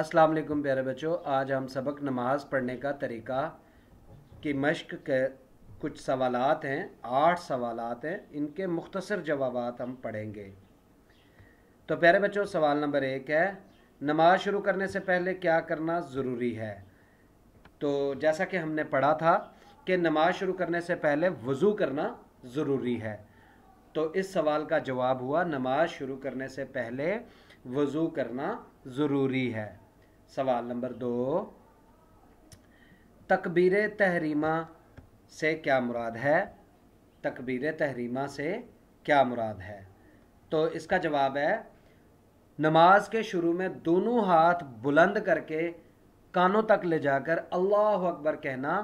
अस्सलाम वालेकुम प्यारे बच्चों आज हम सबक नमाज पढ़ने का तरीका की मश्क के कुछ सवालात हैं आठ सवालात हैं इनके मुख्तसर जवाब हम पढ़ेंगे तो प्यारे बच्चों सवाल नंबर एक है नमाज शुरू करने से पहले क्या करना ज़रूरी है तो जैसा कि हमने पढ़ा था कि नमाज शुरू करने से पहले वज़ू करना ज़रूरी है तो इस सवाल का जवाब हुआ नमाज शुरू करने से पहले वज़ू करना ज़रूरी है सवाल नंबर दो तकबीर तहरीमा से क्या मुराद है तकबीर तहरीमा से क्या मुराद है तो इसका जवाब है नमाज के शुरू में दोनों हाथ बुलंद करके कानों तक ले जाकर अल्लाह अकबर कहना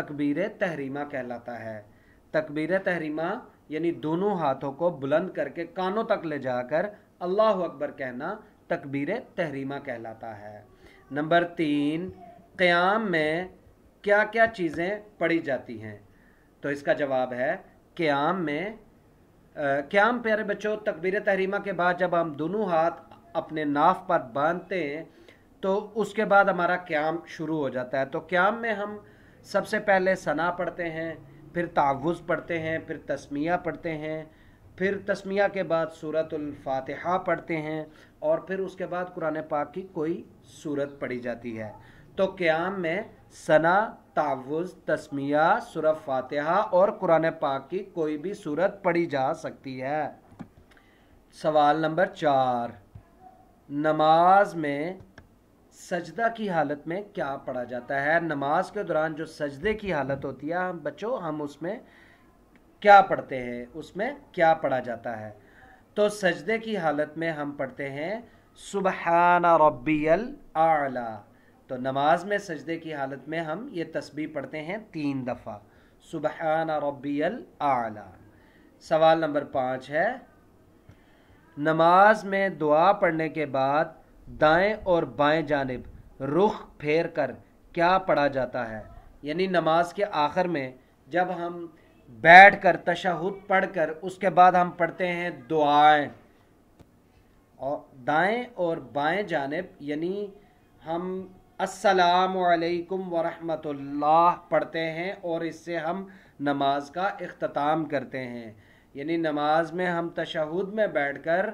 तकबीर तहरीमा कहलाता है तकबीर तहरीमा यानी दोनों हाथों को बुलंद करके कानों तक ले जाकर अल्लाह अकबर कहना तकबीर तहरीमा कहलाता है नंबर तीन क़्याम में क्या क्या चीज़ें पढ़ी जाती हैं तो इसका जवाब है क़्याम में क़्याम प्यारे बच्चों तकबीर तहरीमा के बाद जब हम दोनों हाथ अपने नाफ पर बांधते हैं तो उसके बाद हमारा क्याम शुरू हो जाता है तो क्याम में हम सबसे पहले सना पढ़ते हैं फिर तावुज़ पढ़ते हैं फिर तस्मिया पढ़ते हैं फिर तस्मिया के बाद सूरतुल पढ़ते हैं और फिर उसके बाद कुरान पाक की कोई सूरत पढ़ी जाती है तो क़्याम में सना तावुज़ तस्मिया सूर फातहा और कुरान पाक की कोई भी सूरत पढ़ी जा सकती है सवाल नंबर चार नमाज में सजदा की हालत में क्या पढ़ा जाता है नमाज के दौरान जो सजदे की हालत होती है हम बच्चों हम उसमें क्या पढ़ते हैं उसमें क्या पढ़ा जाता है तो सजदे की हालत में हम पढ़ते हैं सुबहाना रब्बियल आला तो नमाज में सजदे की हालत में हम ये तस्बी पढ़ते हैं तीन दफ़ा सुबहाना रबील आला सवाल नंबर पाँच है नमाज में दुआ पढ़ने के बाद दाएं और बाएं जानब रुख फेर कर क्या पढ़ा जाता है यानी नमाज के आखिर में जब हम बैठ कर तशहद पढ़ कर उसके बाद हम पढ़ते हैं दुआएं और दाएं और बाएं जानब यानी हम असलकम वरहमतुल्लाह पढ़ते हैं और इससे हम नमाज का अख्ताम करते हैं यानी नमाज में हम तशहद में बैठ कर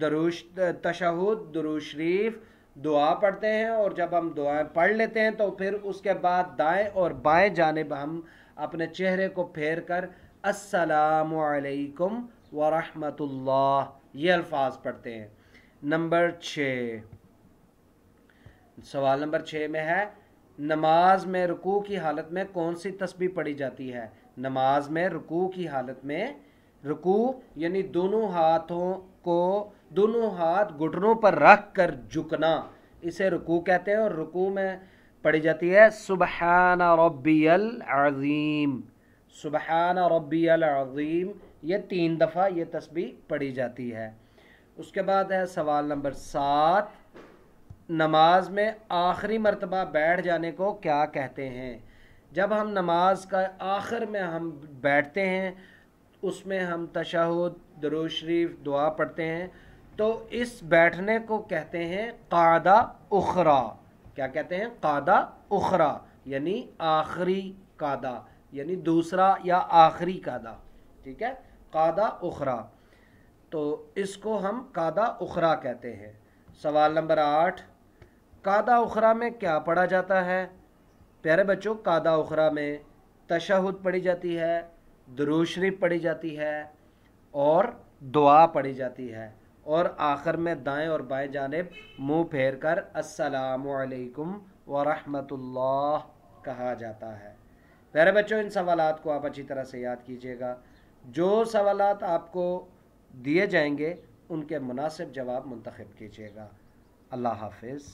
दरूश तशहद शरीफ दुआ पढ़ते हैं और जब हम दुआएं पढ़ लेते हैं तो फिर उसके बाद दाएं और बाएं जानब हम अपने चेहरे को फेर कर असलकम वरहमतुल्लाह ये अल्फाज पढ़ते हैं नंबर छः सवाल नंबर छः में है नमाज में रुकू की हालत में कौन सी तस्बी पढ़ी जाती है नमाज में रुकू की हालत में रुकू यानी दोनों हाथों को दोनों हाथ घुटनों पर रख कर झुकना इसे रुकू कहते हैं और रुकू में पढ़ी जाती है सुबहान रबियल अज़ीम सुबहान रबियल अज़ीम ये तीन दफ़ा ये तस्बी पढ़ी जाती है उसके बाद है सवाल नंबर सात नमाज में आखिरी मरतबा बैठ जाने को क्या कहते हैं जब हम नमाज का आखिर में हम बैठते हैं उसमें हम तशहद दरोशरीफ शरीफ दुआ पढ़ते हैं तो इस बैठने को कहते हैं कादा उखरा क्या कहते हैं कादा उखरा यानी आखिरी कादा यानी दूसरा या आखिरी कादा ठीक है कादा उखरा तो इसको हम कादा उखरा कहते हैं सवाल नंबर आठ कादा उखरा में क्या पढ़ा जाता है प्यारे बच्चों कादा उखरा में तशहद पढ़ी जाती है दरूशरीफ पढ़ी जाती है और दुआ पढ़ी जाती है और आखिर में दाएं और बाएं जानेब मुंह फेर कर असलकम वरहमतुल्लाह कहा जाता है प्यारे बच्चों इन सवाल को आप अच्छी तरह से याद कीजिएगा जो सवाल आपको दिए जाएंगे उनके मुनासिब जवाब मुंतखब कीजिएगा अल्लाह हाफिज़